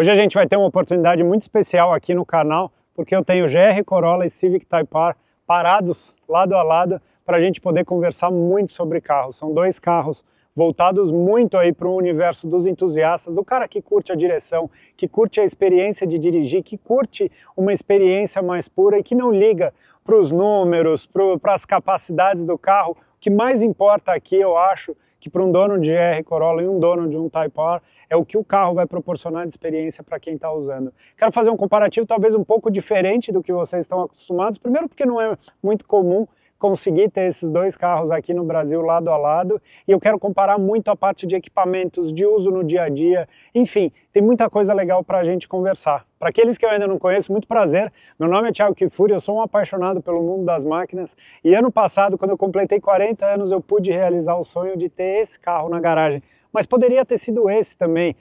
Hoje a gente vai ter uma oportunidade muito especial aqui no canal, porque eu tenho GR Corolla e Civic Type R parados lado a lado para a gente poder conversar muito sobre carros. São dois carros voltados muito aí para o universo dos entusiastas, do cara que curte a direção, que curte a experiência de dirigir, que curte uma experiência mais pura e que não liga para os números, para as capacidades do carro. O que mais importa aqui, eu acho, que para um dono de R Corolla e um dono de um Type R é o que o carro vai proporcionar de experiência para quem está usando. Quero fazer um comparativo talvez um pouco diferente do que vocês estão acostumados, primeiro porque não é muito comum consegui ter esses dois carros aqui no Brasil lado a lado e eu quero comparar muito a parte de equipamentos de uso no dia a dia. Enfim, tem muita coisa legal para a gente conversar. Para aqueles que eu ainda não conheço, muito prazer. Meu nome é Thiago Kifuri, eu sou um apaixonado pelo mundo das máquinas e ano passado, quando eu completei 40 anos, eu pude realizar o sonho de ter esse carro na garagem. Mas poderia ter sido esse também.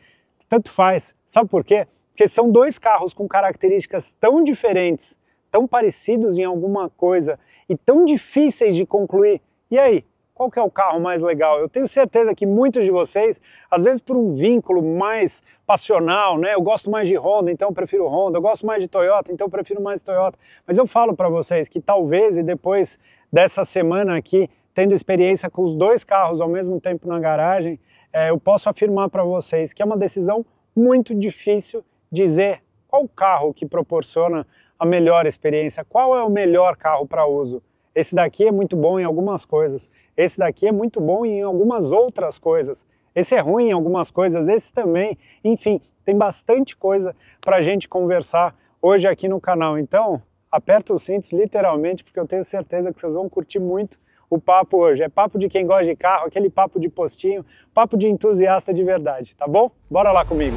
Tanto faz. Sabe por quê? Porque são dois carros com características tão diferentes tão parecidos em alguma coisa e tão difíceis de concluir. E aí, qual que é o carro mais legal? Eu tenho certeza que muitos de vocês, às vezes por um vínculo mais passional, né? Eu gosto mais de Honda, então eu prefiro Honda. Eu gosto mais de Toyota, então eu prefiro mais Toyota. Mas eu falo para vocês que talvez e depois dessa semana aqui, tendo experiência com os dois carros ao mesmo tempo na garagem, é, eu posso afirmar para vocês que é uma decisão muito difícil dizer qual carro que proporciona a melhor experiência, qual é o melhor carro para uso. Esse daqui é muito bom em algumas coisas, esse daqui é muito bom em algumas outras coisas, esse é ruim em algumas coisas, esse também. Enfim, tem bastante coisa para a gente conversar hoje aqui no canal. Então, aperta os cintos literalmente, porque eu tenho certeza que vocês vão curtir muito o papo hoje. É papo de quem gosta de carro, aquele papo de postinho, papo de entusiasta de verdade, tá bom? Bora lá comigo!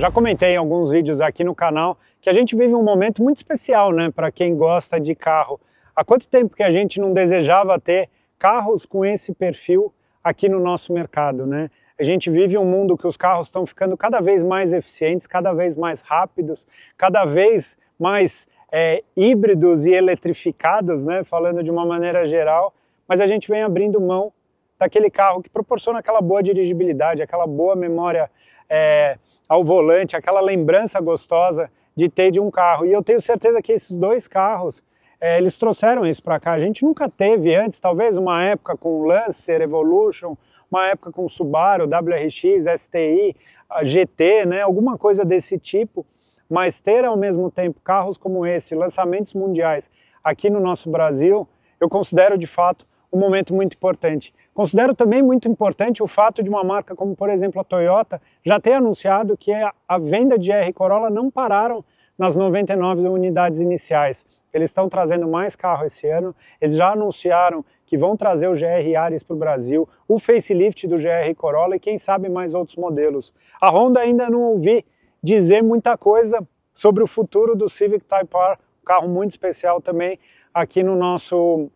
Já comentei em alguns vídeos aqui no canal que a gente vive um momento muito especial, né, para quem gosta de carro. Há quanto tempo que a gente não desejava ter carros com esse perfil aqui no nosso mercado, né? A gente vive um mundo que os carros estão ficando cada vez mais eficientes, cada vez mais rápidos, cada vez mais é, híbridos e eletrificados, né? Falando de uma maneira geral, mas a gente vem abrindo mão daquele carro que proporciona aquela boa dirigibilidade, aquela boa memória é, ao volante, aquela lembrança gostosa de ter de um carro. E eu tenho certeza que esses dois carros, é, eles trouxeram isso para cá. A gente nunca teve antes, talvez uma época com Lancer, Evolution, uma época com Subaru, WRX, STI, GT, né, alguma coisa desse tipo. Mas ter ao mesmo tempo carros como esse, lançamentos mundiais aqui no nosso Brasil, eu considero de fato um momento muito importante. Considero também muito importante o fato de uma marca como, por exemplo, a Toyota já ter anunciado que a venda de R Corolla não pararam nas 99 unidades iniciais. Eles estão trazendo mais carro esse ano, eles já anunciaram que vão trazer o GR Ares para o Brasil, o facelift do GR Corolla e quem sabe mais outros modelos. A Honda ainda não ouvi dizer muita coisa sobre o futuro do Civic Type R, um carro muito especial também aqui no nosso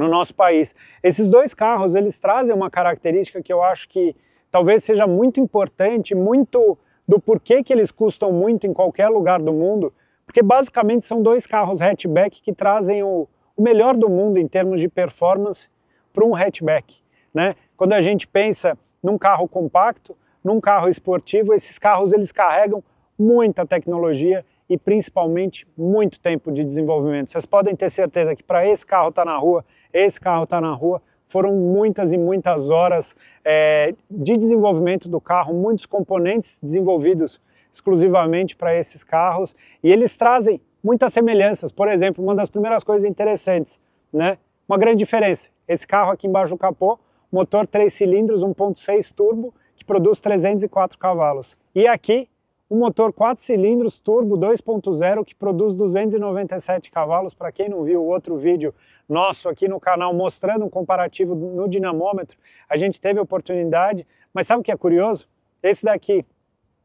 no nosso país. Esses dois carros, eles trazem uma característica que eu acho que talvez seja muito importante, muito do porquê que eles custam muito em qualquer lugar do mundo, porque basicamente são dois carros hatchback que trazem o, o melhor do mundo em termos de performance para um hatchback. Né? Quando a gente pensa num carro compacto, num carro esportivo, esses carros eles carregam muita tecnologia e principalmente muito tempo de desenvolvimento. Vocês podem ter certeza que para esse carro estar tá na rua, esse carro estar tá na rua, foram muitas e muitas horas é, de desenvolvimento do carro, muitos componentes desenvolvidos exclusivamente para esses carros e eles trazem muitas semelhanças. Por exemplo, uma das primeiras coisas interessantes, né? Uma grande diferença. Esse carro aqui embaixo do capô, motor 3 cilindros 1.6 turbo que produz 304 cavalos. E aqui um motor 4 cilindros turbo 2.0 que produz 297 cavalos. Para quem não viu o outro vídeo nosso aqui no canal mostrando um comparativo no dinamômetro, a gente teve a oportunidade. Mas sabe o que é curioso? Esse daqui,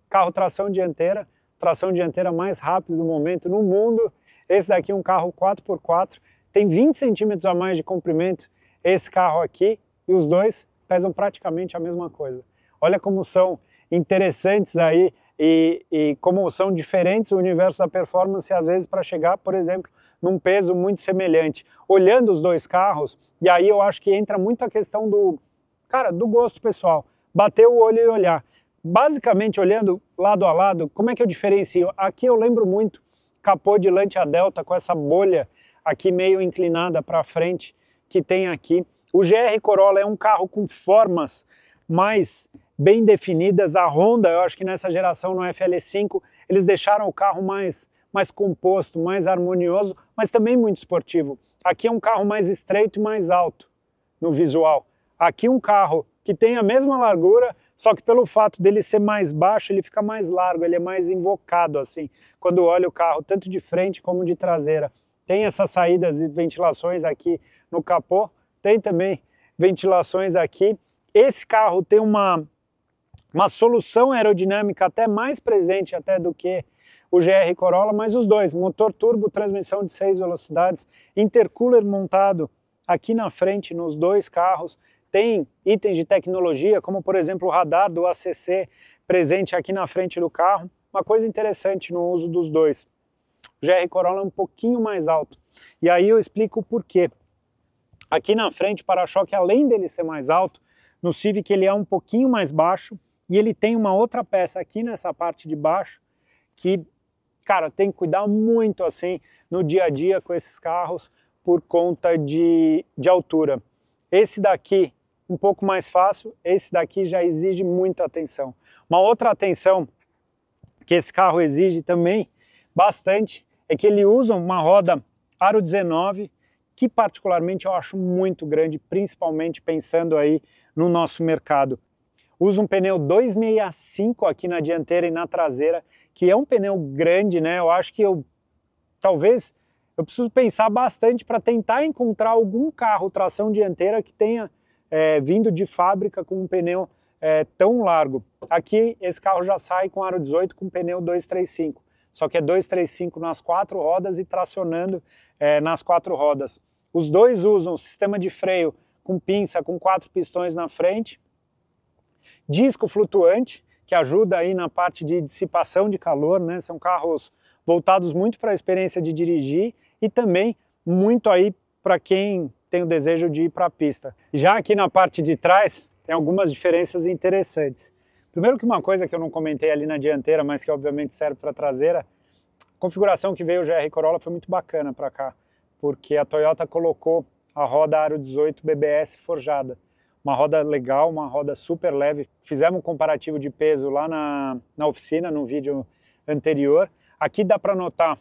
carro tração dianteira, tração dianteira mais rápido do momento no mundo. Esse daqui é um carro 4x4, tem 20 centímetros a mais de comprimento esse carro aqui e os dois pesam praticamente a mesma coisa. Olha como são interessantes aí e, e como são diferentes o universo da performance, às vezes para chegar, por exemplo, num peso muito semelhante. Olhando os dois carros, e aí eu acho que entra muito a questão do, cara, do gosto pessoal. Bater o olho e olhar. Basicamente, olhando lado a lado, como é que eu diferencio? Aqui eu lembro muito capô de lante a delta com essa bolha aqui meio inclinada para frente que tem aqui. O GR Corolla é um carro com formas mais bem definidas. A Honda, eu acho que nessa geração no FL5, eles deixaram o carro mais, mais composto, mais harmonioso, mas também muito esportivo. Aqui é um carro mais estreito e mais alto no visual. Aqui um carro que tem a mesma largura, só que pelo fato dele ser mais baixo, ele fica mais largo, ele é mais invocado assim, quando olha o carro, tanto de frente como de traseira. Tem essas saídas e ventilações aqui no capô, tem também ventilações aqui. Esse carro tem uma uma solução aerodinâmica até mais presente até do que o GR Corolla, mas os dois, motor turbo, transmissão de seis velocidades, intercooler montado aqui na frente nos dois carros, tem itens de tecnologia, como por exemplo o radar do ACC presente aqui na frente do carro. Uma coisa interessante no uso dos dois. O GR Corolla é um pouquinho mais alto. E aí eu explico o porquê. Aqui na frente, o para-choque, além dele ser mais alto, no Civic ele é um pouquinho mais baixo e ele tem uma outra peça aqui nessa parte de baixo que, cara, tem que cuidar muito assim no dia a dia com esses carros por conta de, de altura. Esse daqui, um pouco mais fácil, esse daqui já exige muita atenção. Uma outra atenção que esse carro exige também bastante é que ele usa uma roda aro 19 que particularmente eu acho muito grande, principalmente pensando aí no nosso mercado usa um pneu 265 aqui na dianteira e na traseira, que é um pneu grande, né? Eu acho que eu talvez eu preciso pensar bastante para tentar encontrar algum carro tração dianteira que tenha é, vindo de fábrica com um pneu é, tão largo. Aqui esse carro já sai com aro 18 com pneu 235, só que é 235 nas quatro rodas e tracionando é, nas quatro rodas. Os dois usam sistema de freio com pinça com quatro pistões na frente disco flutuante, que ajuda aí na parte de dissipação de calor, né? São carros voltados muito para a experiência de dirigir e também muito aí para quem tem o desejo de ir para a pista. Já aqui na parte de trás tem algumas diferenças interessantes. Primeiro que uma coisa que eu não comentei ali na dianteira, mas que obviamente serve para a traseira, a configuração que veio o GR Corolla foi muito bacana para cá, porque a Toyota colocou a roda aro 18 BBS forjada uma roda legal, uma roda super leve. Fizemos um comparativo de peso lá na, na oficina, no vídeo anterior. Aqui dá para notar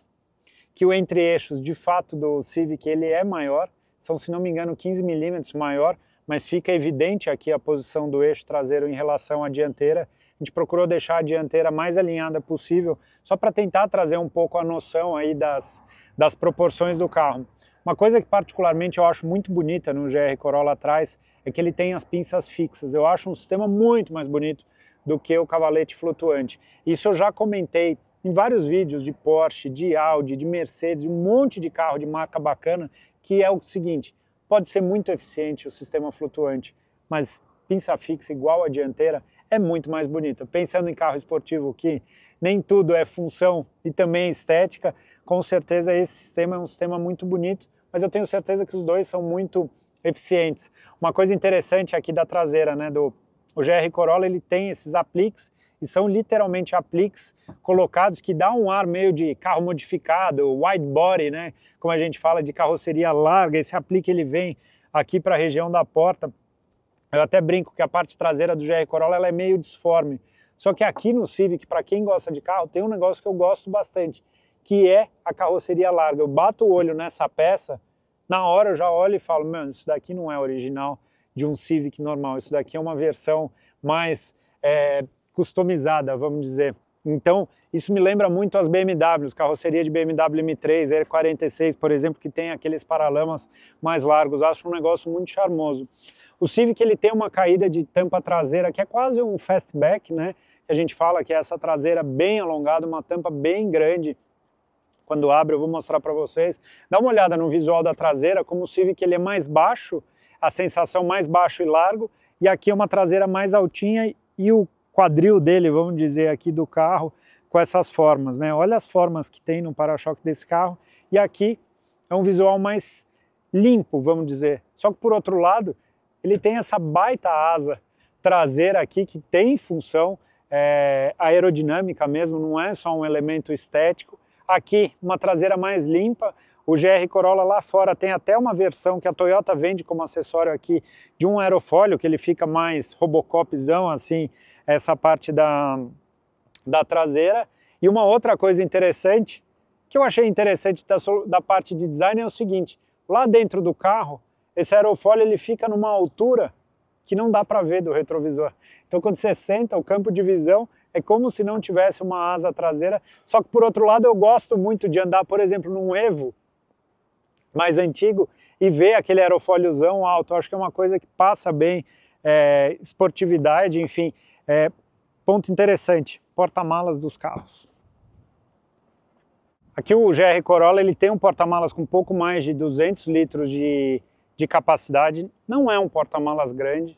que o entre-eixos, de fato, do Civic ele é maior, são, se não me engano, 15 milímetros maior, mas fica evidente aqui a posição do eixo traseiro em relação à dianteira. A gente procurou deixar a dianteira mais alinhada possível, só para tentar trazer um pouco a noção aí das, das proporções do carro. Uma coisa que particularmente eu acho muito bonita no GR Corolla atrás é que ele tem as pinças fixas. Eu acho um sistema muito mais bonito do que o cavalete flutuante. Isso eu já comentei em vários vídeos de Porsche, de Audi, de Mercedes, um monte de carro de marca bacana, que é o seguinte, pode ser muito eficiente o sistema flutuante, mas pinça fixa igual a dianteira é muito mais bonita. Pensando em carro esportivo que nem tudo é função e também estética, com certeza esse sistema é um sistema muito bonito mas eu tenho certeza que os dois são muito eficientes. Uma coisa interessante aqui da traseira, né, do o GR Corolla, ele tem esses apliques e são literalmente apliques colocados que dá um ar meio de carro modificado, wide body, né, como a gente fala de carroceria larga, esse aplique ele vem aqui para a região da porta. Eu até brinco que a parte traseira do GR Corolla ela é meio disforme. Só que aqui no Civic, para quem gosta de carro, tem um negócio que eu gosto bastante, que é a carroceria larga. Eu bato o olho nessa peça, na hora eu já olho e falo, mano, isso daqui não é original de um Civic normal, isso daqui é uma versão mais é, customizada, vamos dizer. Então, isso me lembra muito as BMWs, carroceria de BMW M3, R46, por exemplo, que tem aqueles paralamas mais largos. Acho um negócio muito charmoso. O Civic ele tem uma caída de tampa traseira que é quase um fastback, né? Que a gente fala que é essa traseira bem alongada, uma tampa bem grande, quando abre eu vou mostrar para vocês. Dá uma olhada no visual da traseira, como o Civic ele é mais baixo, a sensação mais baixo e largo, e aqui é uma traseira mais altinha e o quadril dele, vamos dizer aqui, do carro, com essas formas, né? Olha as formas que tem no para-choque desse carro, e aqui é um visual mais limpo, vamos dizer. Só que por outro lado, ele tem essa baita asa traseira aqui que tem função é, aerodinâmica mesmo, não é só um elemento estético, Aqui, uma traseira mais limpa. O GR Corolla lá fora tem até uma versão que a Toyota vende como acessório aqui de um aerofólio, que ele fica mais robocopzão, assim, essa parte da, da traseira. E uma outra coisa interessante, que eu achei interessante da, da parte de design é o seguinte, lá dentro do carro, esse aerofólio ele fica numa altura que não dá para ver do retrovisor. Então quando você senta, o campo de visão é como se não tivesse uma asa traseira. Só que por outro lado, eu gosto muito de andar, por exemplo, num Evo mais antigo e ver aquele aerofóliozão alto. acho que é uma coisa que passa bem é, esportividade, enfim. É, ponto interessante, porta-malas dos carros. Aqui o GR Corolla ele tem um porta-malas com pouco mais de 200 litros de, de capacidade. Não é um porta-malas grande,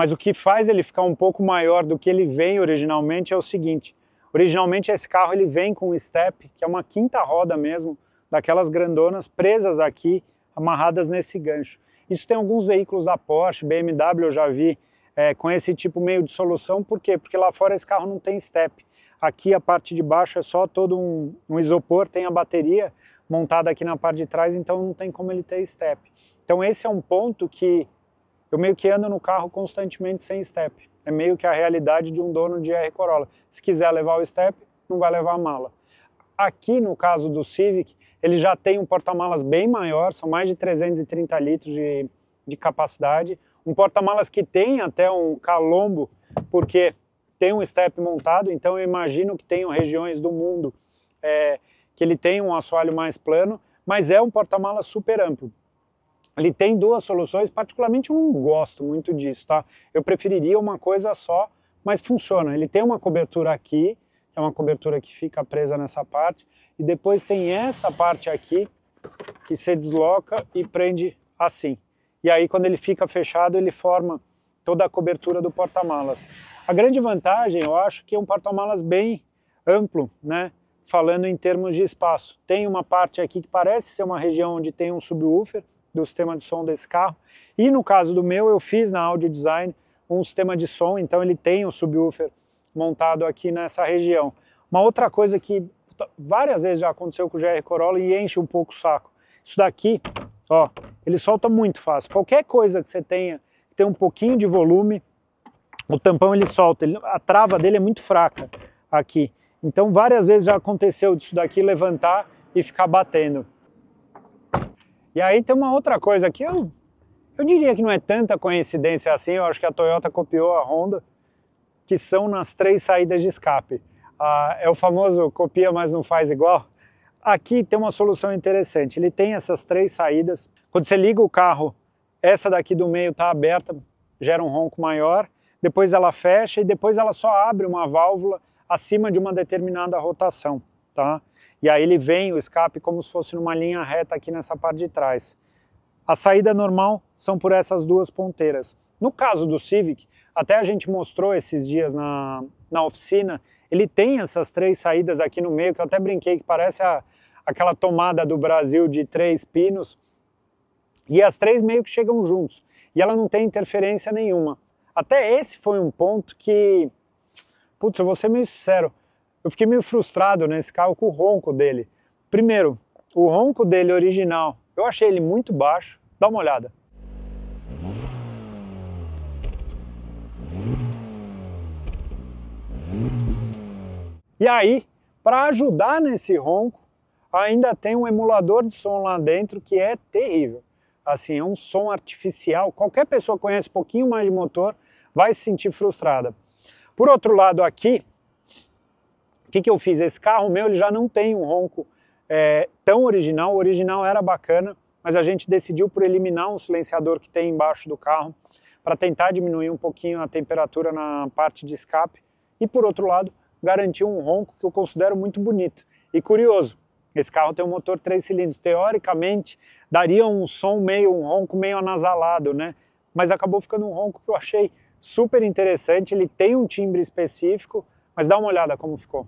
mas o que faz ele ficar um pouco maior do que ele vem originalmente é o seguinte: originalmente esse carro ele vem com um step, que é uma quinta roda mesmo, daquelas grandonas presas aqui, amarradas nesse gancho. Isso tem alguns veículos da Porsche, BMW eu já vi é, com esse tipo meio de solução, por quê? Porque lá fora esse carro não tem step. Aqui a parte de baixo é só todo um, um isopor, tem a bateria montada aqui na parte de trás, então não tem como ele ter step. Então esse é um ponto que eu meio que ando no carro constantemente sem step. É meio que a realidade de um dono de R Corolla. Se quiser levar o step, não vai levar a mala. Aqui no caso do Civic, ele já tem um porta-malas bem maior, são mais de 330 litros de, de capacidade. Um porta-malas que tem até um calombo, porque tem um step montado, então eu imagino que tenham regiões do mundo é, que ele tem um assoalho mais plano, mas é um porta-malas super amplo. Ele tem duas soluções, particularmente eu não gosto muito disso, tá? Eu preferiria uma coisa só, mas funciona. Ele tem uma cobertura aqui, que é uma cobertura que fica presa nessa parte, e depois tem essa parte aqui, que se desloca e prende assim. E aí quando ele fica fechado, ele forma toda a cobertura do porta-malas. A grande vantagem, eu acho, que é um porta-malas bem amplo, né? Falando em termos de espaço. Tem uma parte aqui que parece ser uma região onde tem um subwoofer, do sistema de som desse carro. E no caso do meu, eu fiz na Audio Design um sistema de som, então ele tem um subwoofer montado aqui nessa região. Uma outra coisa que várias vezes já aconteceu com o GR Corolla e enche um pouco o saco. Isso daqui, ó, ele solta muito fácil. Qualquer coisa que você tenha, que tem um pouquinho de volume, o tampão ele solta. Ele, a trava dele é muito fraca aqui. Então várias vezes já aconteceu disso daqui levantar e ficar batendo. E aí tem uma outra coisa que eu, eu diria que não é tanta coincidência assim, eu acho que a Toyota copiou a Honda, que são nas três saídas de escape. Ah, é o famoso copia, mas não faz igual. Aqui tem uma solução interessante, ele tem essas três saídas. Quando você liga o carro, essa daqui do meio está aberta, gera um ronco maior, depois ela fecha e depois ela só abre uma válvula acima de uma determinada rotação, tá? E aí ele vem o escape como se fosse numa linha reta aqui nessa parte de trás. A saída normal são por essas duas ponteiras. No caso do Civic, até a gente mostrou esses dias na, na oficina, ele tem essas três saídas aqui no meio, que eu até brinquei que parece a, aquela tomada do Brasil de três pinos, e as três meio que chegam juntos, e ela não tem interferência nenhuma. Até esse foi um ponto que, putz, eu vou ser meio sincero, eu fiquei meio frustrado nesse né, carro com o ronco dele. Primeiro, o ronco dele original, eu achei ele muito baixo. Dá uma olhada. E aí, para ajudar nesse ronco, ainda tem um emulador de som lá dentro que é terrível. Assim, é um som artificial. Qualquer pessoa que conhece um pouquinho mais de motor vai se sentir frustrada. Por outro lado, aqui o que, que eu fiz? Esse carro meu ele já não tem um ronco é, tão original, o original era bacana, mas a gente decidiu por eliminar um silenciador que tem embaixo do carro para tentar diminuir um pouquinho a temperatura na parte de escape e por outro lado garantir um ronco que eu considero muito bonito e curioso. Esse carro tem um motor 3 cilindros, teoricamente daria um som meio, um ronco meio anasalado, né? Mas acabou ficando um ronco que eu achei super interessante, ele tem um timbre específico, mas dá uma olhada como ficou.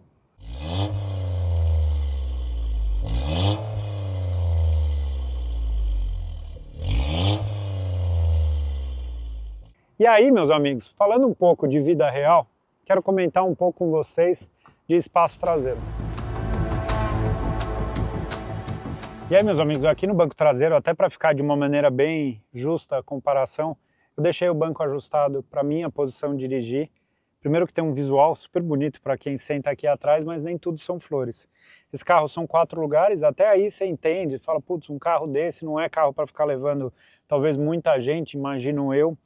E aí, meus amigos, falando um pouco de vida real, quero comentar um pouco com vocês de espaço traseiro. E aí, meus amigos, aqui no banco traseiro, até para ficar de uma maneira bem justa a comparação, eu deixei o banco ajustado para minha posição de dirigir Primeiro que tem um visual super bonito para quem senta aqui atrás, mas nem tudo são flores. Esse carro são quatro lugares, até aí você entende, fala, putz, um carro desse não é carro para ficar levando talvez muita gente, imagino eu.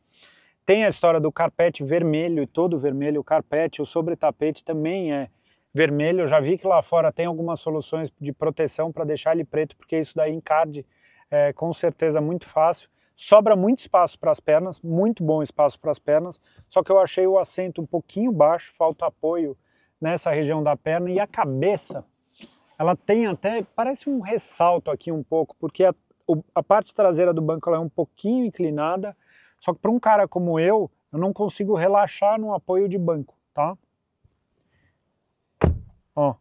Tem a história do carpete vermelho, e todo vermelho, o carpete, o sobretapete também é vermelho. Eu já vi que lá fora tem algumas soluções de proteção para deixar ele preto, porque isso daí encarde é, com certeza muito fácil. Sobra muito espaço para as pernas, muito bom espaço para as pernas, só que eu achei o assento um pouquinho baixo, falta apoio nessa região da perna e a cabeça, ela tem até, parece um ressalto aqui um pouco, porque a, a parte traseira do banco é um pouquinho inclinada, só que para um cara como eu, eu não consigo relaxar no apoio de banco, tá? Ó,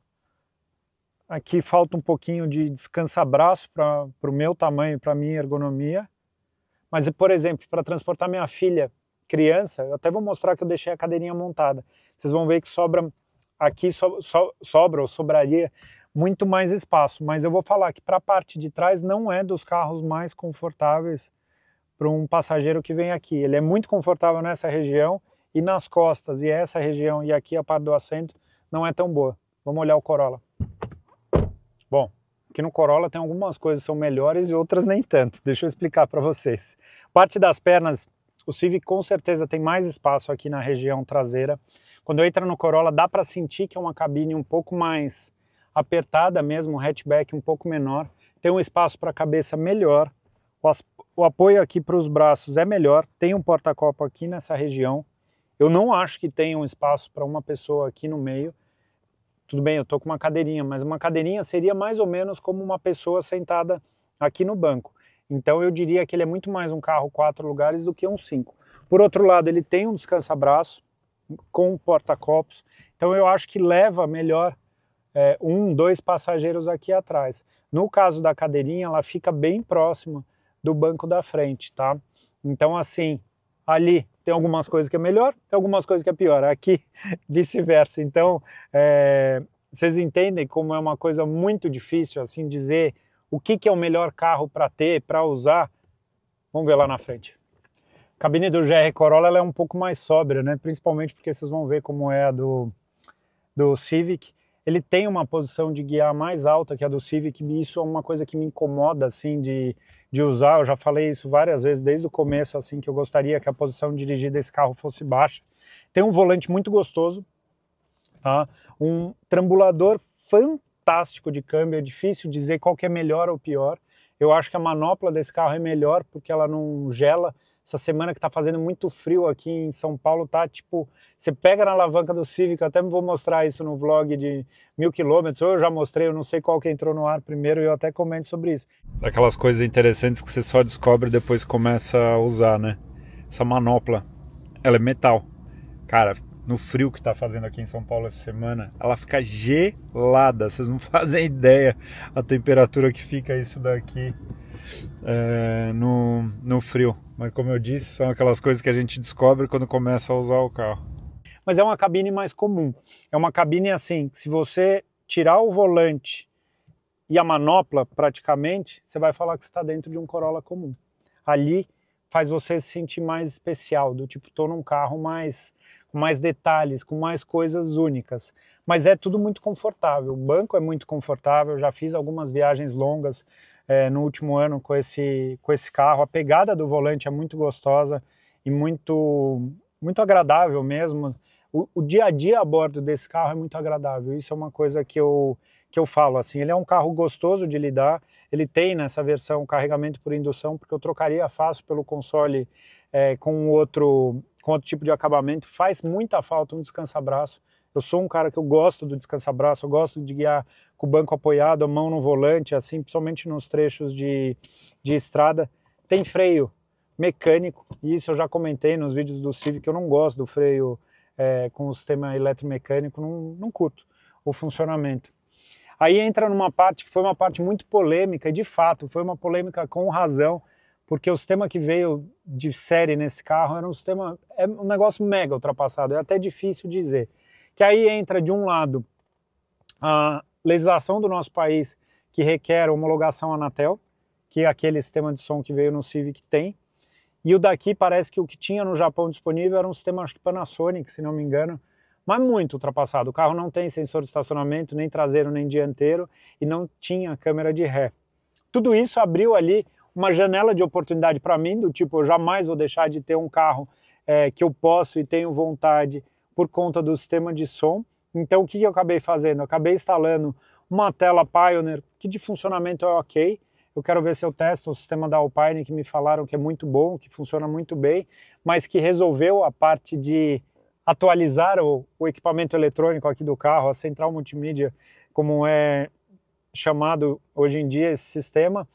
aqui falta um pouquinho de descansa-braço para o meu tamanho, para minha ergonomia. Mas, por exemplo, para transportar minha filha criança, eu até vou mostrar que eu deixei a cadeirinha montada. Vocês vão ver que sobra aqui so, so, sobra ou sobraria muito mais espaço, mas eu vou falar que para a parte de trás não é dos carros mais confortáveis para um passageiro que vem aqui. Ele é muito confortável nessa região e nas costas, e essa região e aqui a parte do assento não é tão boa. Vamos olhar o Corolla que no Corolla tem algumas coisas que são melhores e outras nem tanto. Deixa eu explicar para vocês. Parte das pernas, o Civic com certeza tem mais espaço aqui na região traseira. Quando eu entro no Corolla, dá para sentir que é uma cabine um pouco mais apertada mesmo, um hatchback um pouco menor. Tem um espaço para a cabeça melhor. O apoio aqui para os braços é melhor. Tem um porta-copo aqui nessa região. Eu não acho que tenha um espaço para uma pessoa aqui no meio. Tudo bem, eu estou com uma cadeirinha, mas uma cadeirinha seria mais ou menos como uma pessoa sentada aqui no banco. Então eu diria que ele é muito mais um carro quatro lugares do que um cinco. Por outro lado, ele tem um descansa-braço com um porta-copos, então eu acho que leva melhor é, um, dois passageiros aqui atrás. No caso da cadeirinha, ela fica bem próxima do banco da frente, tá? Então assim, ali tem algumas coisas que é melhor, tem algumas coisas que é pior, aqui vice-versa. Então, é, vocês entendem como é uma coisa muito difícil, assim, dizer o que, que é o melhor carro para ter, para usar. Vamos ver lá na frente. A cabine do GR Corolla é um pouco mais sóbria, né? principalmente porque vocês vão ver como é a do, do Civic. Ele tem uma posição de guiar mais alta que a do Civic, e isso é uma coisa que me incomoda, assim, de de usar, eu já falei isso várias vezes desde o começo, assim, que eu gostaria que a posição dirigida desse carro fosse baixa. Tem um volante muito gostoso, tá? um trambulador fantástico de câmbio, é difícil dizer qual que é melhor ou pior. Eu acho que a manopla desse carro é melhor porque ela não gela essa semana que tá fazendo muito frio aqui em São Paulo, tá tipo. Você pega na alavanca do Civic, eu até vou mostrar isso no vlog de mil quilômetros, ou eu já mostrei, eu não sei qual que entrou no ar primeiro, e eu até comento sobre isso. Aquelas coisas interessantes que você só descobre depois começa a usar, né? Essa manopla, ela é metal. Cara, no frio que está fazendo aqui em São Paulo essa semana, ela fica gelada. Vocês não fazem ideia a temperatura que fica isso daqui é, no, no frio. Mas como eu disse, são aquelas coisas que a gente descobre quando começa a usar o carro. Mas é uma cabine mais comum. É uma cabine assim, que se você tirar o volante e a manopla praticamente, você vai falar que você está dentro de um Corolla comum. Ali faz você se sentir mais especial, do tipo, estou num carro mais com mais detalhes, com mais coisas únicas. Mas é tudo muito confortável. O banco é muito confortável. Eu já fiz algumas viagens longas é, no último ano com esse com esse carro. A pegada do volante é muito gostosa e muito muito agradável mesmo. O, o dia a dia a bordo desse carro é muito agradável. Isso é uma coisa que eu que eu falo assim, ele é um carro gostoso de lidar, ele tem nessa versão carregamento por indução, porque eu trocaria fácil pelo console é, com outro com outro tipo de acabamento, faz muita falta um descansa-braço. Eu sou um cara que eu gosto do descansa-braço, eu gosto de guiar com o banco apoiado, a mão no volante, assim, principalmente nos trechos de, de estrada. Tem freio mecânico, e isso eu já comentei nos vídeos do Civic, eu não gosto do freio é, com o sistema eletromecânico, não, não curto o funcionamento. Aí entra numa parte que foi uma parte muito polêmica, e de fato foi uma polêmica com razão, porque o sistema que veio de série nesse carro era um sistema, é um negócio mega ultrapassado, é até difícil dizer. Que aí entra, de um lado, a legislação do nosso país que requer homologação Anatel, que é aquele sistema de som que veio no Civic tem, e o daqui parece que o que tinha no Japão disponível era um sistema, acho que Panasonic, se não me engano, mas muito ultrapassado. O carro não tem sensor de estacionamento, nem traseiro, nem dianteiro, e não tinha câmera de ré. Tudo isso abriu ali uma janela de oportunidade para mim, do tipo, eu jamais vou deixar de ter um carro é, que eu posso e tenho vontade por conta do sistema de som. Então, o que eu acabei fazendo? Eu acabei instalando uma tela Pioneer, que de funcionamento é ok, eu quero ver se eu testo o sistema da Alpine, que me falaram que é muito bom, que funciona muito bem, mas que resolveu a parte de atualizar o, o equipamento eletrônico aqui do carro, a central multimídia, como é chamado hoje em dia esse sistema.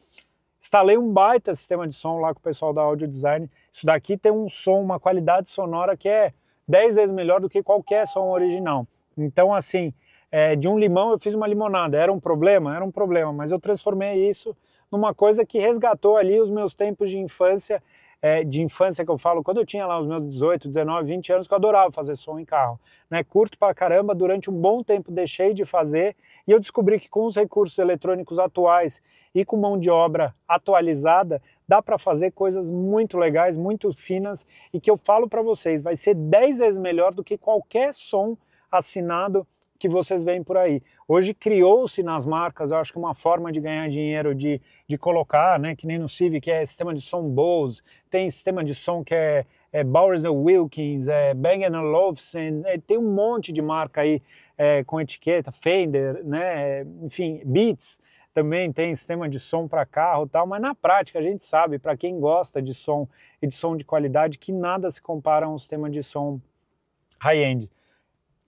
Instalei um baita sistema de som lá com o pessoal da Audio Design. Isso daqui tem um som, uma qualidade sonora que é 10 vezes melhor do que qualquer som original. Então, assim, é, de um limão eu fiz uma limonada. Era um problema? Era um problema, mas eu transformei isso numa coisa que resgatou ali os meus tempos de infância é, de infância que eu falo, quando eu tinha lá os meus 18, 19, 20 anos, que eu adorava fazer som em carro. Né? Curto pra caramba, durante um bom tempo deixei de fazer e eu descobri que com os recursos eletrônicos atuais e com mão de obra atualizada, dá para fazer coisas muito legais, muito finas e que eu falo para vocês, vai ser 10 vezes melhor do que qualquer som assinado que vocês veem por aí. Hoje criou-se nas marcas, eu acho que uma forma de ganhar dinheiro, de, de colocar, né, que nem no Civic, que é sistema de som Bose, tem sistema de som que é, é Bowers Wilkins, é Bang Olufsen, é, tem um monte de marca aí é, com etiqueta, Fender, né, enfim, Beats, também tem sistema de som para carro tal, mas na prática a gente sabe, para quem gosta de som e de som de qualidade, que nada se compara a um sistema de som high-end.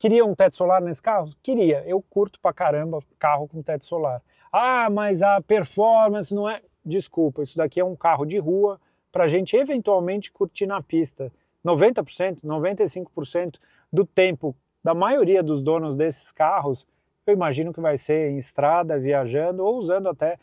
Queria um teto solar nesse carro? Queria. Eu curto pra caramba carro com teto solar. Ah, mas a performance não é. Desculpa, isso daqui é um carro de rua para gente eventualmente curtir na pista. 90%, 95% do tempo da maioria dos donos desses carros, eu imagino que vai ser em estrada, viajando ou usando até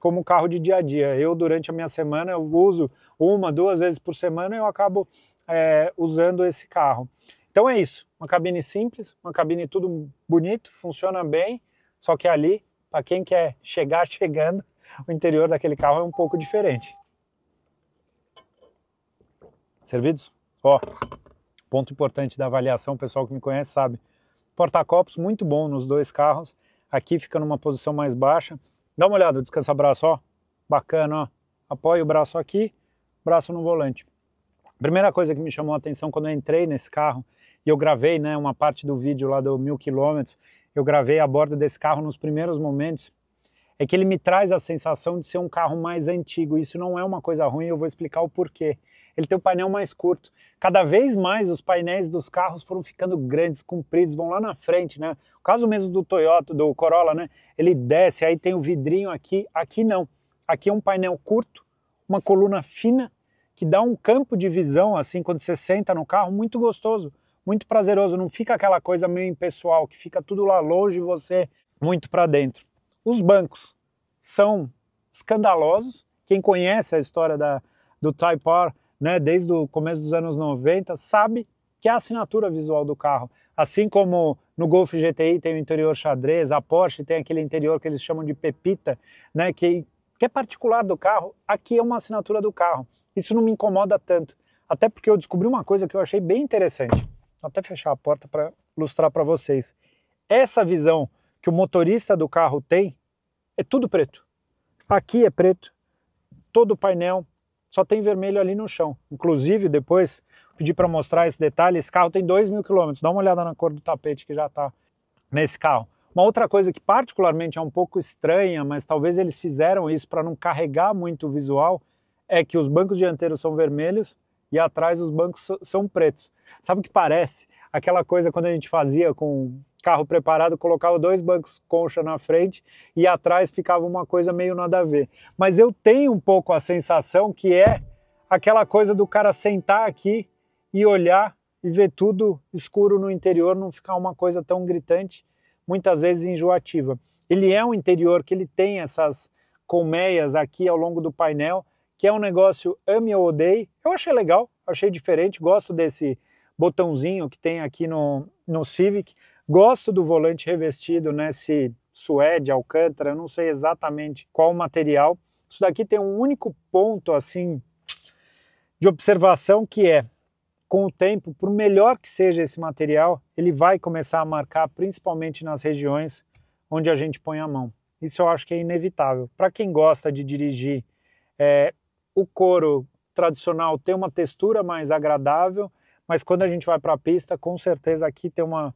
como carro de dia a dia. Eu, durante a minha semana, eu uso uma, duas vezes por semana eu acabo é, usando esse carro. Então é isso, uma cabine simples, uma cabine tudo bonito, funciona bem, só que ali, para quem quer chegar chegando, o interior daquele carro é um pouco diferente. Servidos? Ó, ponto importante da avaliação, o pessoal que me conhece sabe. Porta-copos muito bom nos dois carros, aqui fica numa posição mais baixa. Dá uma olhada, descansa braço, ó, bacana, ó. Apoia o braço aqui, braço no volante. A primeira coisa que me chamou a atenção quando eu entrei nesse carro, e eu gravei né, uma parte do vídeo lá do Mil Quilômetros, eu gravei a bordo desse carro nos primeiros momentos, é que ele me traz a sensação de ser um carro mais antigo. Isso não é uma coisa ruim, eu vou explicar o porquê. Ele tem o um painel mais curto. Cada vez mais os painéis dos carros foram ficando grandes, compridos, vão lá na frente, né? O caso mesmo do Toyota, do Corolla, né? Ele desce, aí tem o vidrinho aqui, aqui não. Aqui é um painel curto, uma coluna fina que dá um campo de visão, assim, quando você senta no carro, muito gostoso, muito prazeroso. Não fica aquela coisa meio impessoal, que fica tudo lá longe e você muito para dentro. Os bancos são escandalosos. Quem conhece a história da, do Type R, né, desde o começo dos anos 90, sabe que é a assinatura visual do carro. Assim como no Golf GTI tem o interior xadrez, a Porsche tem aquele interior que eles chamam de pepita, né, que que é particular do carro, aqui é uma assinatura do carro. Isso não me incomoda tanto. Até porque eu descobri uma coisa que eu achei bem interessante. Vou até fechar a porta para ilustrar para vocês. Essa visão que o motorista do carro tem é tudo preto. Aqui é preto, todo o painel só tem vermelho ali no chão. Inclusive, depois pedi para mostrar esse detalhe. Esse carro tem 2 mil quilômetros. Dá uma olhada na cor do tapete que já está nesse carro. Uma outra coisa que particularmente é um pouco estranha, mas talvez eles fizeram isso para não carregar muito o visual, é que os bancos dianteiros são vermelhos e atrás os bancos são pretos. Sabe o que parece? Aquela coisa quando a gente fazia com carro preparado, colocava dois bancos concha na frente e atrás ficava uma coisa meio nada a ver. Mas eu tenho um pouco a sensação que é aquela coisa do cara sentar aqui e olhar e ver tudo escuro no interior, não ficar uma coisa tão gritante muitas vezes enjoativa. Ele é um interior que ele tem essas colmeias aqui ao longo do painel, que é um negócio ame ou odeie. Eu achei legal, achei diferente, gosto desse botãozinho que tem aqui no, no Civic, gosto do volante revestido nesse suede, alcântara, não sei exatamente qual material. Isso daqui tem um único ponto assim de observação que é com o tempo, por melhor que seja esse material, ele vai começar a marcar principalmente nas regiões onde a gente põe a mão. Isso eu acho que é inevitável. Para quem gosta de dirigir, é, o couro tradicional tem uma textura mais agradável, mas quando a gente vai para a pista, com certeza aqui tem uma,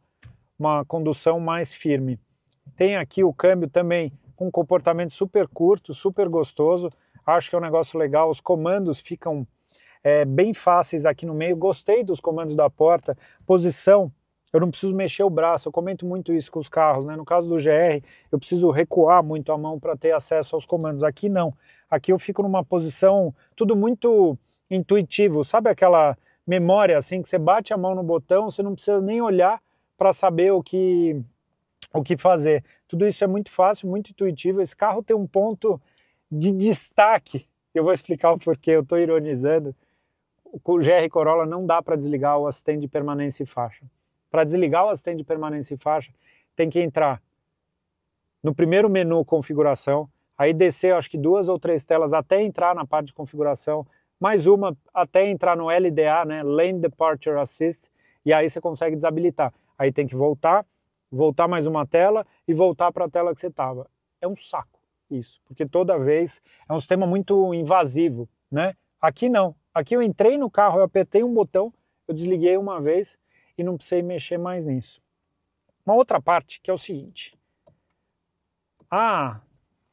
uma condução mais firme. Tem aqui o câmbio também com um comportamento super curto, super gostoso. Acho que é um negócio legal. Os comandos ficam é, bem fáceis aqui no meio. Gostei dos comandos da porta, posição. Eu não preciso mexer o braço. Eu comento muito isso com os carros, né? No caso do GR, eu preciso recuar muito a mão para ter acesso aos comandos. Aqui não. Aqui eu fico numa posição tudo muito intuitivo. Sabe aquela memória assim que você bate a mão no botão, você não precisa nem olhar para saber o que o que fazer. Tudo isso é muito fácil, muito intuitivo. Esse carro tem um ponto de destaque. Eu vou explicar o porquê. Eu estou ironizando o GR Corolla não dá para desligar o assistente de permanência e faixa. Para desligar o assistente de permanência e faixa, tem que entrar no primeiro menu configuração, aí descer acho que duas ou três telas até entrar na parte de configuração, mais uma até entrar no LDA, né, Lane Departure Assist, e aí você consegue desabilitar. Aí tem que voltar, voltar mais uma tela e voltar para a tela que você estava. É um saco isso, porque toda vez é um sistema muito invasivo, né? Aqui não, Aqui eu entrei no carro, eu apertei um botão, eu desliguei uma vez e não precisei mexer mais nisso. Uma outra parte que é o seguinte, a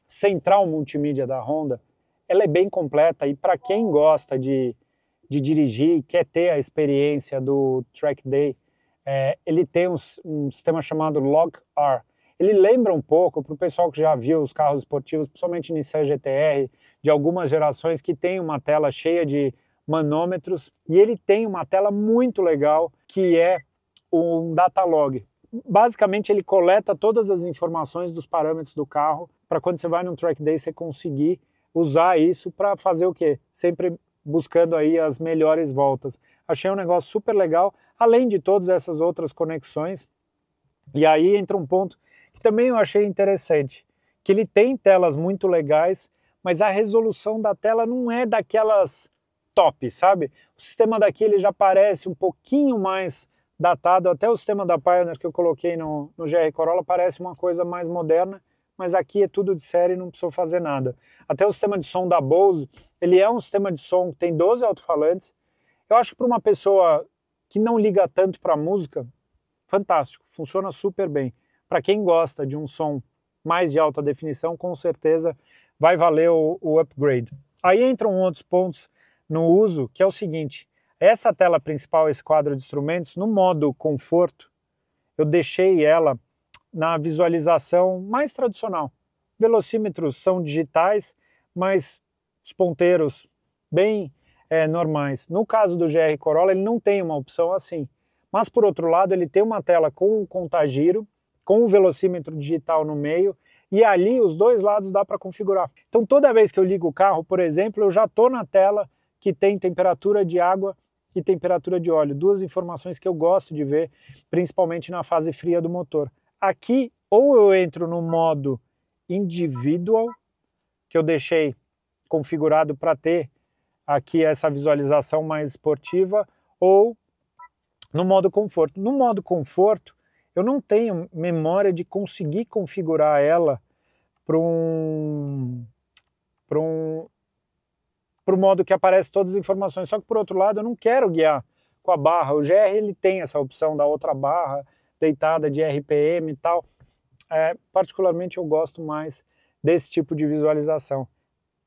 central multimídia da Honda, ela é bem completa e para quem gosta de, de dirigir e quer ter a experiência do track day, é, ele tem um, um sistema chamado Log R. Ele lembra um pouco, para o pessoal que já viu os carros esportivos, principalmente Nissan GTR, de algumas gerações que tem uma tela cheia de manômetros e ele tem uma tela muito legal que é um data log Basicamente, ele coleta todas as informações dos parâmetros do carro para quando você vai num track day você conseguir usar isso para fazer o quê? Sempre buscando aí as melhores voltas. Achei um negócio super legal, além de todas essas outras conexões. E aí entra um ponto que também eu achei interessante, que ele tem telas muito legais, mas a resolução da tela não é daquelas top, sabe? O sistema daqui ele já parece um pouquinho mais datado, até o sistema da Pioneer que eu coloquei no, no GR Corolla parece uma coisa mais moderna, mas aqui é tudo de série não precisou fazer nada. Até o sistema de som da Bose, ele é um sistema de som que tem 12 alto-falantes. Eu acho que para uma pessoa que não liga tanto para música, fantástico, funciona super bem. Para quem gosta de um som mais de alta definição, com certeza vai valer o, o upgrade. Aí entram outros pontos no uso, que é o seguinte: essa tela principal, esse quadro de instrumentos, no modo conforto, eu deixei ela na visualização mais tradicional. Velocímetros são digitais, mas os ponteiros bem é, normais. No caso do GR Corolla, ele não tem uma opção assim. Mas, por outro lado, ele tem uma tela com um contagiro, com o um velocímetro digital no meio, e ali os dois lados dá para configurar. Então, toda vez que eu ligo o carro, por exemplo, eu já estou na tela que tem temperatura de água e temperatura de óleo, duas informações que eu gosto de ver, principalmente na fase fria do motor. Aqui, ou eu entro no modo individual, que eu deixei configurado para ter aqui essa visualização mais esportiva, ou no modo conforto. No modo conforto, eu não tenho memória de conseguir configurar ela para um, um, para o modo que aparece todas as informações. Só que, por outro lado, eu não quero guiar com a barra. O GR ele tem essa opção da outra barra deitada de RPM e tal. É, particularmente, eu gosto mais desse tipo de visualização.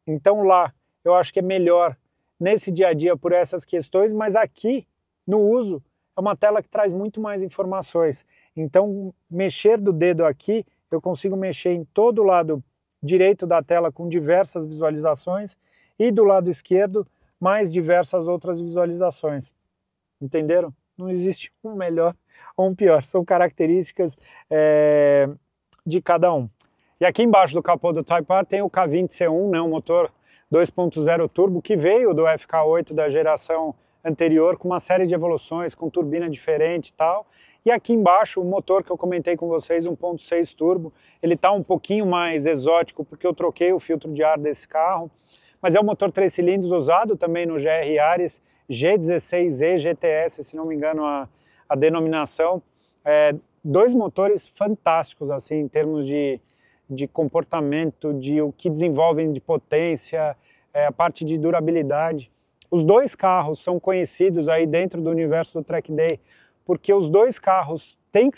Então, lá, eu acho que é melhor nesse dia a dia por essas questões, mas aqui, no uso, é uma tela que traz muito mais informações. Então, mexer do dedo aqui, eu consigo mexer em todo o lado direito da tela com diversas visualizações e do lado esquerdo mais diversas outras visualizações. Entenderam? Não existe um melhor ou um pior, são características é, de cada um. E aqui embaixo do capô do Type R tem o K20C1, né, um motor 2.0 turbo que veio do FK8 da geração anterior com uma série de evoluções, com turbina diferente e tal. E aqui embaixo o motor que eu comentei com vocês, 1.6 turbo, ele está um pouquinho mais exótico porque eu troquei o filtro de ar desse carro mas é um motor três cilindros usado também no GR Ares G16E GTS, se não me engano a, a denominação. É, dois motores fantásticos assim em termos de, de comportamento, de o que desenvolvem de potência, é, a parte de durabilidade. Os dois carros são conhecidos aí dentro do universo do track day, porque os dois carros têm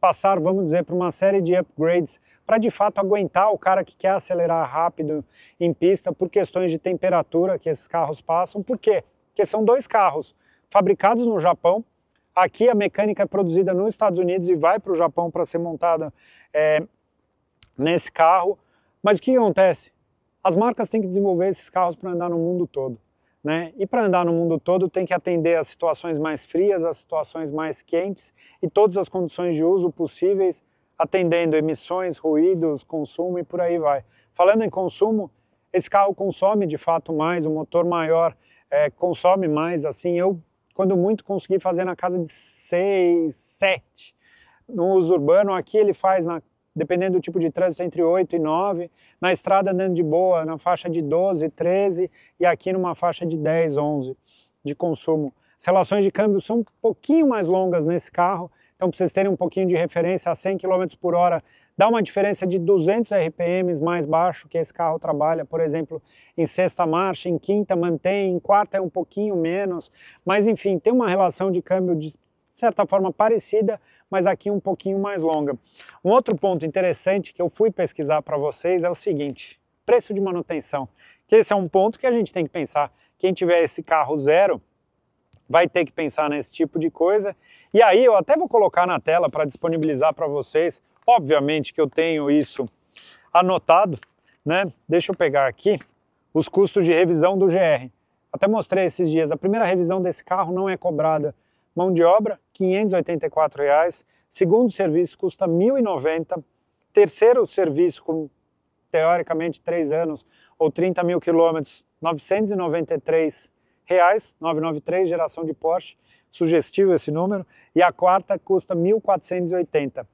passar, vamos dizer, por uma série de upgrades para de fato aguentar o cara que quer acelerar rápido em pista por questões de temperatura que esses carros passam. Por quê? Porque são dois carros fabricados no Japão. Aqui a mecânica é produzida nos Estados Unidos e vai para o Japão para ser montada é, nesse carro. Mas o que acontece? As marcas têm que desenvolver esses carros para andar no mundo todo. Né? E para andar no mundo todo tem que atender às situações mais frias, às situações mais quentes e todas as condições de uso possíveis, atendendo emissões, ruídos, consumo e por aí vai. Falando em consumo, esse carro consome de fato mais, o motor maior é, consome mais. Assim, eu, quando muito, consegui fazer na casa de 6, 7. No uso urbano, aqui ele faz na dependendo do tipo de trânsito, entre 8 e 9, na estrada andando de boa, na faixa de 12, 13 e aqui numa faixa de 10, 11 de consumo. As relações de câmbio são um pouquinho mais longas nesse carro, então para vocês terem um pouquinho de referência, a 100 km por hora dá uma diferença de 200 RPMs mais baixo que esse carro trabalha, por exemplo, em sexta marcha, em quinta mantém, em quarta é um pouquinho menos, mas enfim, tem uma relação de câmbio de certa forma parecida, mas aqui um pouquinho mais longa. Um outro ponto interessante que eu fui pesquisar para vocês é o seguinte: preço de manutenção. Que esse é um ponto que a gente tem que pensar. Quem tiver esse carro zero vai ter que pensar nesse tipo de coisa. E aí eu até vou colocar na tela para disponibilizar para vocês. Obviamente que eu tenho isso anotado, né? Deixa eu pegar aqui os custos de revisão do GR. Até mostrei esses dias, a primeira revisão desse carro não é cobrada Mão de obra, R$ 584. Reais. Segundo serviço, custa R$ 1.090. Terceiro serviço, com teoricamente 3 anos ou 30 mil quilômetros, R$ 993. Reais, 993, geração de Porsche, sugestivo esse número. E a quarta custa R$ 1.480.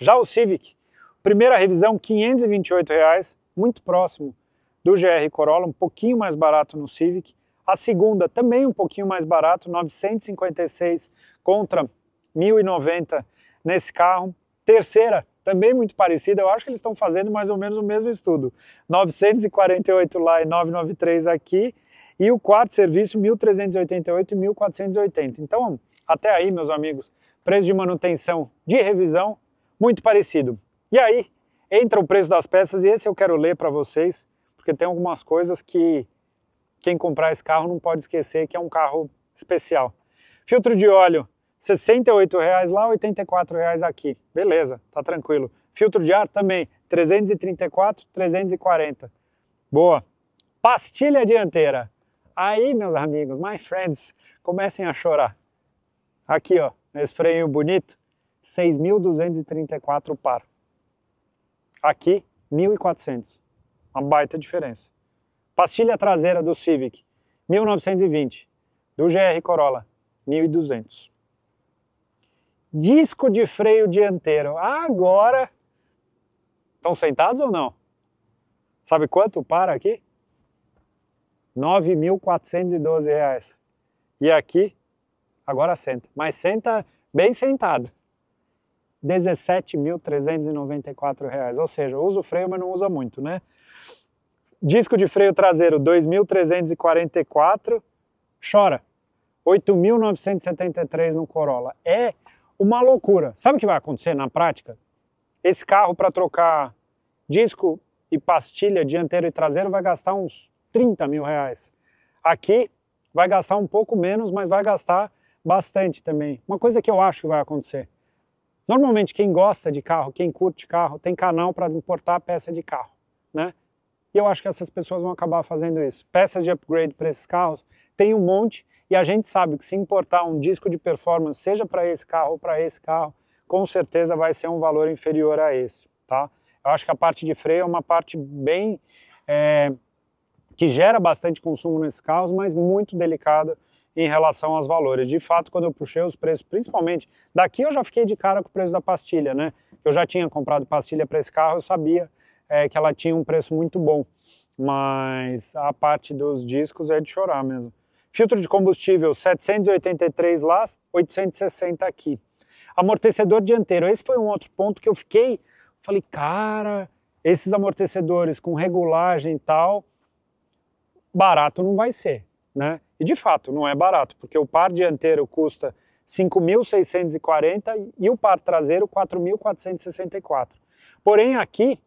Já o Civic, primeira revisão, R$ 528, reais, muito próximo do GR Corolla, um pouquinho mais barato no Civic. A segunda também um pouquinho mais barato, 956 contra 1090 nesse carro. Terceira, também muito parecida, eu acho que eles estão fazendo mais ou menos o mesmo estudo. 948 lá e 993 aqui. E o quarto serviço, 1388 e 1480. Então, até aí, meus amigos, preço de manutenção de revisão muito parecido. E aí entra o preço das peças e esse eu quero ler para vocês, porque tem algumas coisas que quem comprar esse carro não pode esquecer que é um carro especial. Filtro de óleo, R$ 68,00 lá, R$ 84,00 aqui. Beleza, tá tranquilo. Filtro de ar também, R$ 340. Boa. Pastilha dianteira. Aí, meus amigos, my friends, comecem a chorar. Aqui, ó, nesse freio bonito, 6.234 par. Aqui, 1.400. Uma baita diferença. Pastilha traseira do Civic, 1920. Do GR Corolla, 1200. Disco de freio dianteiro. Agora. Estão sentados ou não? Sabe quanto para aqui? R$ 9.412. E aqui, agora senta. Mas senta bem sentado. R$ 17.394. Ou seja, usa o freio, mas não usa muito, né? Disco de freio traseiro 2344, chora. 8.973 no Corolla. É uma loucura. Sabe o que vai acontecer na prática? Esse carro para trocar disco e pastilha dianteiro e traseiro vai gastar uns 30 mil reais. Aqui vai gastar um pouco menos, mas vai gastar bastante também. Uma coisa que eu acho que vai acontecer. Normalmente quem gosta de carro, quem curte carro, tem canal para importar peça de carro, né? E eu acho que essas pessoas vão acabar fazendo isso. Peças de upgrade para esses carros tem um monte e a gente sabe que se importar um disco de performance, seja para esse carro ou para esse carro, com certeza vai ser um valor inferior a esse, tá? Eu acho que a parte de freio é uma parte bem é, que gera bastante consumo nesses carros, mas muito delicada em relação aos valores. De fato, quando eu puxei os preços, principalmente, daqui eu já fiquei de cara com o preço da pastilha, né? Eu já tinha comprado pastilha para esse carro, eu sabia é que ela tinha um preço muito bom, mas a parte dos discos é de chorar mesmo. Filtro de combustível 783 lá, 860 aqui. Amortecedor dianteiro, esse foi um outro ponto que eu fiquei, falei, cara, esses amortecedores com regulagem e tal, barato não vai ser, né? E de fato, não é barato, porque o par dianteiro custa 5.640 e o par traseiro 4.464. Porém, aqui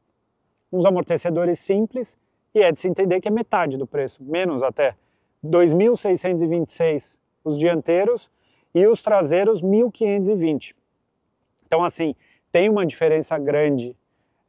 uns amortecedores simples e é de se entender que é metade do preço, menos até. 2.626 os dianteiros e os traseiros 1.520. Então, assim, tem uma diferença grande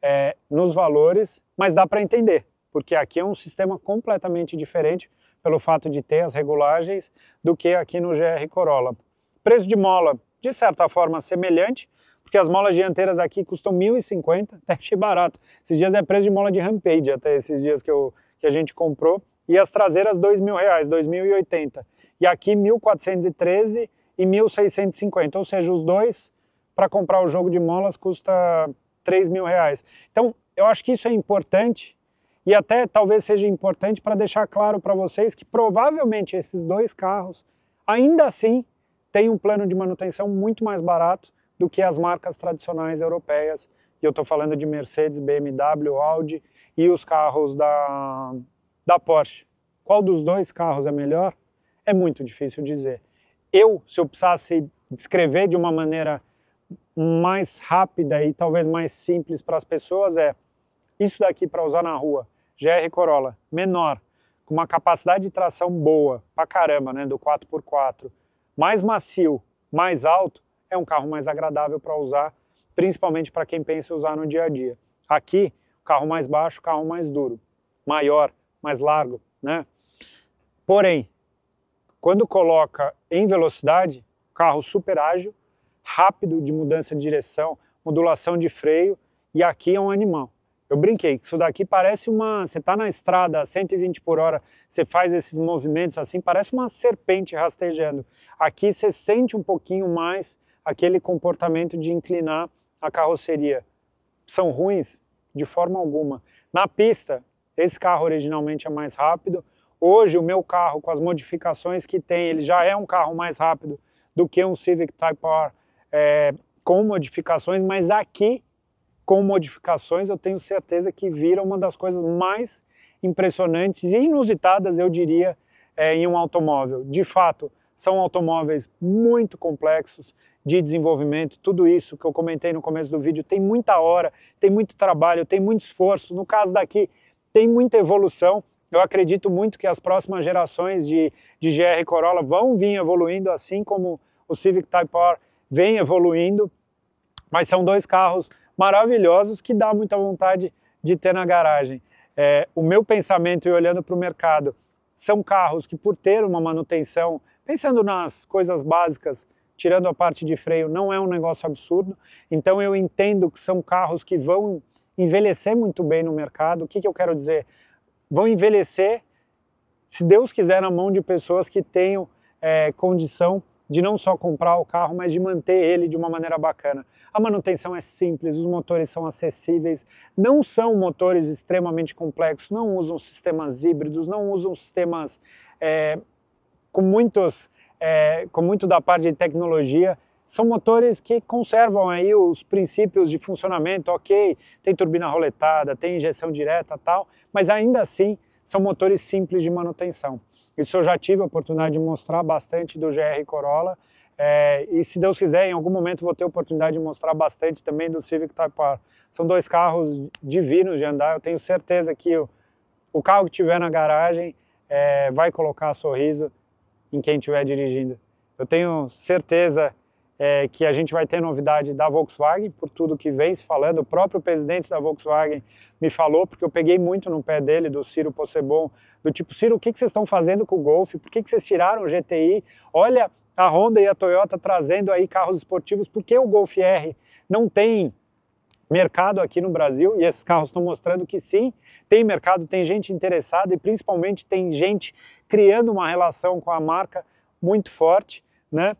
é, nos valores, mas dá para entender, porque aqui é um sistema completamente diferente pelo fato de ter as regulagens do que aqui no GR Corolla. Preço de mola, de certa forma, semelhante, porque as molas dianteiras aqui custam 1.050, até achei barato. Esses dias é preço de mola de Rampage, até esses dias que, eu, que a gente comprou. E as traseiras, R$ 2.000, 2.080. E aqui, 1.413 e 1.650. Ou seja, os dois, para comprar o jogo de molas, custa 3 mil reais. Então, eu acho que isso é importante e até talvez seja importante para deixar claro para vocês que provavelmente esses dois carros, ainda assim, têm um plano de manutenção muito mais barato do que as marcas tradicionais europeias. E eu estou falando de Mercedes, BMW, Audi e os carros da, da Porsche. Qual dos dois carros é melhor? É muito difícil dizer. Eu, se eu precisasse descrever de uma maneira mais rápida e talvez mais simples para as pessoas, é isso daqui para usar na rua, GR Corolla, menor, com uma capacidade de tração boa, pra caramba, né, do 4x4, mais macio, mais alto, é um carro mais agradável para usar, principalmente para quem pensa usar no dia a dia. Aqui, carro mais baixo, carro mais duro, maior, mais largo, né? Porém, quando coloca em velocidade, carro super ágil, rápido de mudança de direção, modulação de freio, e aqui é um animal. Eu brinquei, isso daqui parece uma. Você está na estrada a 120 por hora, você faz esses movimentos assim, parece uma serpente rastejando. Aqui você sente um pouquinho mais aquele comportamento de inclinar a carroceria. São ruins? De forma alguma. Na pista, esse carro originalmente é mais rápido. Hoje, o meu carro, com as modificações que tem, ele já é um carro mais rápido do que um Civic Type R é, com modificações, mas aqui, com modificações, eu tenho certeza que vira uma das coisas mais impressionantes e inusitadas, eu diria, é, em um automóvel. De fato, são automóveis muito complexos de desenvolvimento, tudo isso que eu comentei no começo do vídeo tem muita hora, tem muito trabalho, tem muito esforço. No caso daqui, tem muita evolução. Eu acredito muito que as próximas gerações de, de GR Corolla vão vir evoluindo, assim como o Civic Type R vem evoluindo. Mas são dois carros maravilhosos que dá muita vontade de ter na garagem. É, o meu pensamento e olhando para o mercado, são carros que, por ter uma manutenção Pensando nas coisas básicas, tirando a parte de freio, não é um negócio absurdo. Então eu entendo que são carros que vão envelhecer muito bem no mercado. O que, que eu quero dizer? Vão envelhecer, se Deus quiser, na mão de pessoas que tenham é, condição de não só comprar o carro, mas de manter ele de uma maneira bacana. A manutenção é simples, os motores são acessíveis, não são motores extremamente complexos, não usam sistemas híbridos, não usam sistemas é, com muitos, é, com muito da parte de tecnologia, são motores que conservam aí os princípios de funcionamento, ok, tem turbina roletada, tem injeção direta tal, mas ainda assim são motores simples de manutenção. Isso eu já tive a oportunidade de mostrar bastante do GR Corolla, é, e se Deus quiser, em algum momento vou ter a oportunidade de mostrar bastante também do Civic Type R. São dois carros divinos de andar, eu tenho certeza que o, o carro que tiver na garagem é, vai colocar sorriso em quem estiver dirigindo. Eu tenho certeza é, que a gente vai ter novidade da Volkswagen, por tudo que vem se falando. O próprio presidente da Volkswagen me falou, porque eu peguei muito no pé dele, do Ciro Possebon, do tipo, Ciro, o que, que vocês estão fazendo com o Golf? Por que, que vocês tiraram o GTI? Olha a Honda e a Toyota trazendo aí carros esportivos, por que o Golf R não tem mercado aqui no Brasil e esses carros estão mostrando que sim, tem mercado, tem gente interessada e principalmente tem gente criando uma relação com a marca muito forte, né?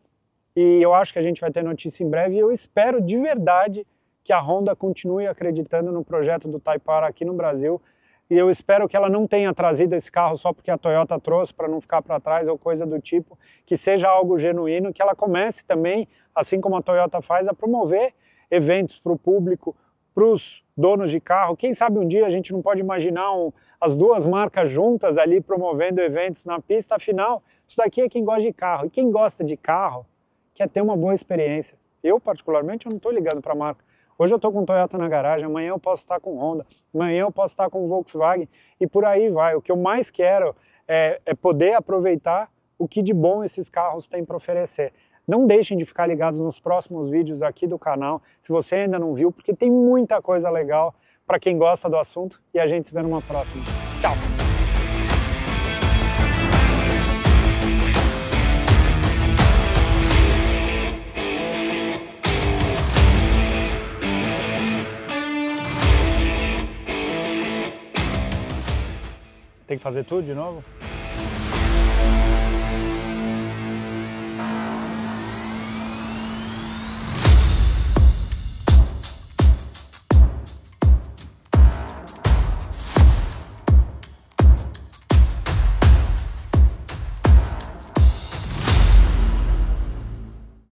E eu acho que a gente vai ter notícia em breve e eu espero de verdade que a Honda continue acreditando no projeto do Taipara aqui no Brasil. E eu espero que ela não tenha trazido esse carro só porque a Toyota trouxe para não ficar para trás ou coisa do tipo, que seja algo genuíno, que ela comece também, assim como a Toyota faz, a promover eventos para o público, para os donos de carro. Quem sabe um dia a gente não pode imaginar um, as duas marcas juntas ali promovendo eventos na pista. Afinal, isso daqui é quem gosta de carro. E quem gosta de carro quer ter uma boa experiência. Eu, particularmente, eu não estou ligando para a marca. Hoje eu estou com Toyota na garagem, amanhã eu posso estar com Honda, amanhã eu posso estar com Volkswagen e por aí vai. O que eu mais quero é, é poder aproveitar o que de bom esses carros têm para oferecer. Não deixem de ficar ligados nos próximos vídeos aqui do canal, se você ainda não viu, porque tem muita coisa legal para quem gosta do assunto e a gente se vê numa próxima. Tchau! Tem que fazer tudo de novo?